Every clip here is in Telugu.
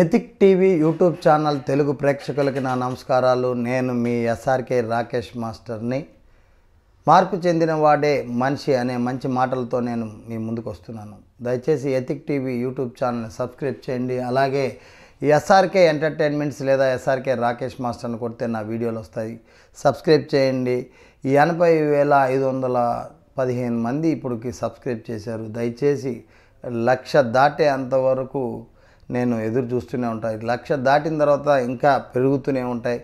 ethic TV YouTube channel Telugu ప్రేక్షకులకి నా నమస్కారాలు నేను మీ ఎస్ఆర్కే రాకేష్ మాస్టర్ని మార్పు చెందిన వాడే మనిషి అనే మంచి మాటలతో నేను మీ ముందుకు వస్తున్నాను దయచేసి ఎథిక్ టీవీ యూట్యూబ్ ఛానల్ని సబ్స్క్రైబ్ చేయండి అలాగే ఎస్ఆర్కే ఎంటర్టైన్మెంట్స్ లేదా ఎస్ఆర్కే రాకేష్ మాస్టర్ని కొడితే నా వీడియోలు వస్తాయి సబ్స్క్రైబ్ చేయండి ఎనభై వేల ఐదు వందల పదిహేను మంది ఇప్పటికి సబ్స్క్రైబ్ చేశారు దయచేసి లక్ష దాటే అంతవరకు నేను ఎదురు చూస్తూనే ఉంటాను లక్ష దాటిన తర్వాత ఇంకా పెరుగుతూనే ఉంటాయి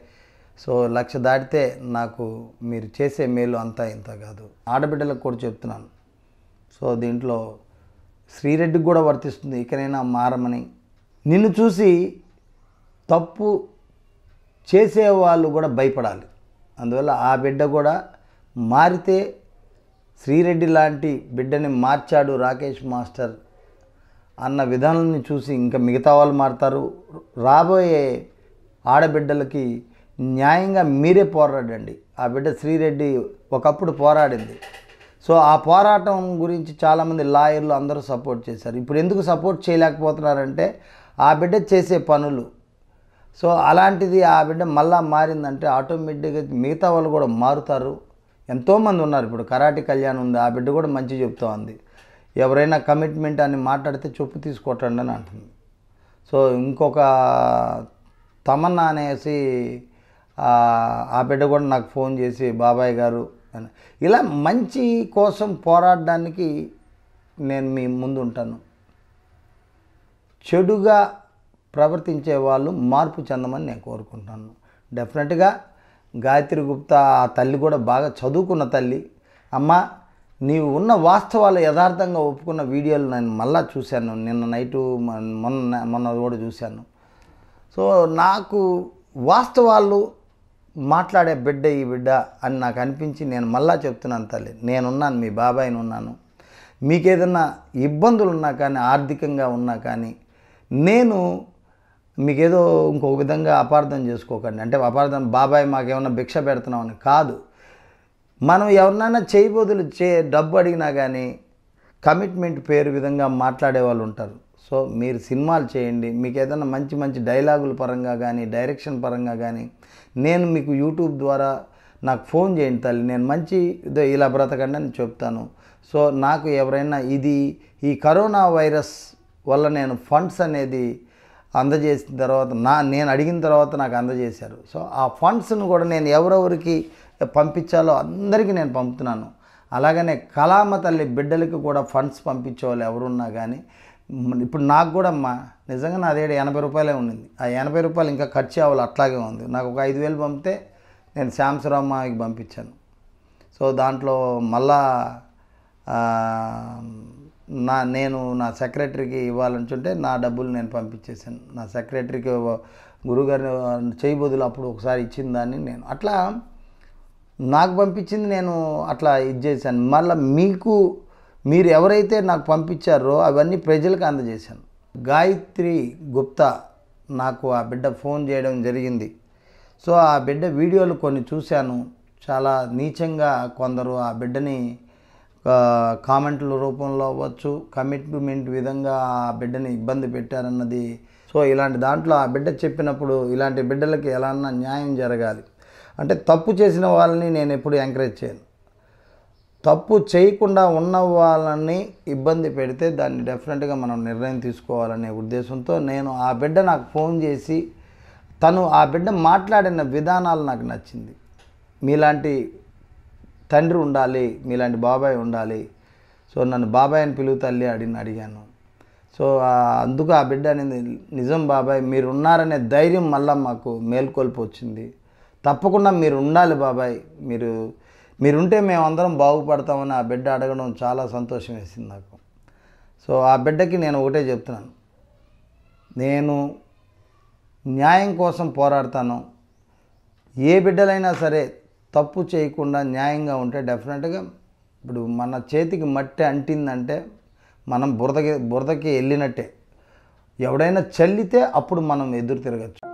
సో లక్ష దాటితే నాకు మీరు చేసే మేలు అంతా ఇంత కాదు ఆడబిడ్డలకు కూడా చెప్తున్నాను సో దీంట్లో శ్రీరెడ్డికి కూడా వర్తిస్తుంది ఇకనైనా మారమని నిన్ను చూసి తప్పు చేసే వాళ్ళు కూడా భయపడాలి అందువల్ల ఆ బిడ్డ కూడా మారితే శ్రీరెడ్డి లాంటి బిడ్డని మార్చాడు రాకేష్ మాస్టర్ అన్న విధానాన్ని చూసి ఇంకా మిగతా వాళ్ళు మారుతారు రాబోయే ఆడబిడ్డలకి న్యాయంగా మీరే పోరాడండి ఆ బిడ్డ శ్రీరెడ్డి ఒకప్పుడు పోరాడింది సో ఆ పోరాటం గురించి చాలామంది లాయర్లు అందరూ సపోర్ట్ చేశారు ఇప్పుడు ఎందుకు సపోర్ట్ చేయలేకపోతున్నారంటే ఆ బిడ్డ చేసే పనులు సో అలాంటిది ఆ బిడ్డ మళ్ళా మారిందంటే ఆటోమేటిక్గా మిగతా వాళ్ళు కూడా మారుతారు ఎంతోమంది ఉన్నారు ఇప్పుడు కరాటి కళ్యాణ్ ఉంది ఆ బిడ్డ కూడా మంచి చెప్తూ ఉంది ఎవరైనా కమిట్మెంట్ అని మాట్లాడితే చెప్పు తీసుకోటండి అని అంటుంది సో ఇంకొక తమన్నా అనేసి ఆ బిడ్డ కూడా నాకు ఫోన్ చేసి బాబాయ్ గారు అని ఇలా మంచి కోసం పోరాడడానికి నేను మీ ముందు ఉంటాను చెడుగా ప్రవర్తించే వాళ్ళు మార్పు చెందమని నేను కోరుకుంటాను డెఫినెట్గా గాయత్రి గుప్తా ఆ తల్లి కూడా బాగా చదువుకున్న తల్లి అమ్మ నీవు ఉన్న వాస్తవాలు యథార్థంగా ఒప్పుకున్న వీడియోలు నేను మళ్ళీ చూశాను నిన్న నైటు మొన్న మొన్న కూడా చూశాను సో నాకు వాస్తవాలు మాట్లాడే బిడ్డ ఈ బిడ్డ అని నాకు అనిపించి నేను మళ్ళా చెప్తున్నాను తల్లి నేనున్నాను మీ బాబాయ్ని ఉన్నాను మీకేదన్నా ఇబ్బందులు ఉన్నా కానీ ఆర్థికంగా ఉన్నా కానీ నేను మీకేదో ఇంకొక విధంగా అపార్థం చేసుకోకండి అంటే అపార్థం బాబాయ్ మాకేమన్నా భిక్ష పెడుతున్నామని కాదు మనం ఎవరినైనా చేయబోదులు చే డబ్బు అడిగినా కానీ కమిట్మెంట్ పేరు విధంగా మాట్లాడే వాళ్ళు ఉంటారు సో మీరు సినిమాలు చేయండి మీకు ఏదైనా మంచి మంచి డైలాగుల పరంగా కానీ డైరెక్షన్ పరంగా కానీ నేను మీకు యూట్యూబ్ ద్వారా నాకు ఫోన్ చేయండి తల్లి నేను మంచి ఇలా బ్రతకండి అని చెప్తాను సో నాకు ఎవరైనా ఇది ఈ కరోనా వైరస్ వల్ల నేను ఫండ్స్ అనేది అందజేసిన తర్వాత నా నేను అడిగిన తర్వాత నాకు అందజేశారు సో ఆ ఫండ్స్ను కూడా నేను ఎవరెవరికి పంపించాలో అందరికీ నేను పంపుతున్నాను అలాగనే కళామ తల్లి బిడ్డలకి కూడా ఫండ్స్ పంపించేవాళ్ళు ఎవరున్నా కానీ ఇప్పుడు నాకు కూడా అమ్మా నిజంగా నా దగ్గర ఎనభై రూపాయలే ఉండింది ఆ ఎనభై రూపాయలు ఇంకా ఖర్చు అవ్వాలి అట్లాగే ఉంది నాకు ఒక ఐదు వేలు పంపితే నేను శ్యామసురామ్మకి పంపించాను సో దాంట్లో మళ్ళా నా నేను నా సెక్రటరీకి ఇవ్వాలనుకుంటే నా డబ్బులు నేను పంపించేశాను నా సెక్రటరీకి గురుగారిని చేయబోదులు అప్పుడు ఒకసారి ఇచ్చిన దాన్ని నేను అట్లా నాకు పంపించింది నేను అట్లా ఇది చేశాను మళ్ళీ మీకు మీరు ఎవరైతే నాకు పంపించారో అవన్నీ ప్రజలకు అందజేశాను గాయత్రి గుప్తా నాకు ఆ బిడ్డ ఫోన్ చేయడం జరిగింది సో ఆ బిడ్డ వీడియోలు కొన్ని చూశాను చాలా నీచంగా కొందరు ఆ బిడ్డని కామెంట్ల రూపంలో అవ్వచ్చు కమిట్మెంట్ విధంగా ఆ బిడ్డని ఇబ్బంది పెట్టారన్నది సో ఇలాంటి దాంట్లో ఆ బిడ్డ చెప్పినప్పుడు ఇలాంటి బిడ్డలకి ఎలా న్యాయం జరగాలి అంటే తప్పు చేసిన వాళ్ళని నేను ఎప్పుడు ఎంకరేజ్ చేయను తప్పు చేయకుండా ఉన్న వాళ్ళని ఇబ్బంది పెడితే దాన్ని డెఫినెట్గా మనం నిర్ణయం తీసుకోవాలనే ఉద్దేశంతో నేను ఆ బిడ్డ నాకు ఫోన్ చేసి తను ఆ బిడ్డ మాట్లాడిన విధానాలు నాకు నచ్చింది మీలాంటి తండ్రి ఉండాలి మీలాంటి బాబాయ్ ఉండాలి సో నన్ను బాబాయ్ అని పిలువు తల్లి అడిగిన అడిగాను సో అందుకు ఆ బిడ్డ అనేది నిజం బాబాయ్ మీరు ఉన్నారనే ధైర్యం మళ్ళీ మాకు మేల్కొల్పు వచ్చింది తప్పకుండా మీరు ఉండాలి బాబాయ్ మీరు మీరుంటే మేమందరం బాగుపడతామని ఆ బిడ్డ అడగడం చాలా సంతోషం వేసింది నాకు సో ఆ బిడ్డకి నేను ఒకటే చెప్తున్నాను నేను న్యాయం కోసం పోరాడతాను ఏ బిడ్డలైనా సరే తప్పు చేయకుండా న్యాయంగా ఉంటే డెఫినెట్గా ఇప్పుడు మన చేతికి మట్టి అంటిందంటే మనం బురదకి బురదకి వెళ్ళినట్టే ఎవడైనా చల్లితే అప్పుడు మనం ఎదురు తిరగచ్చు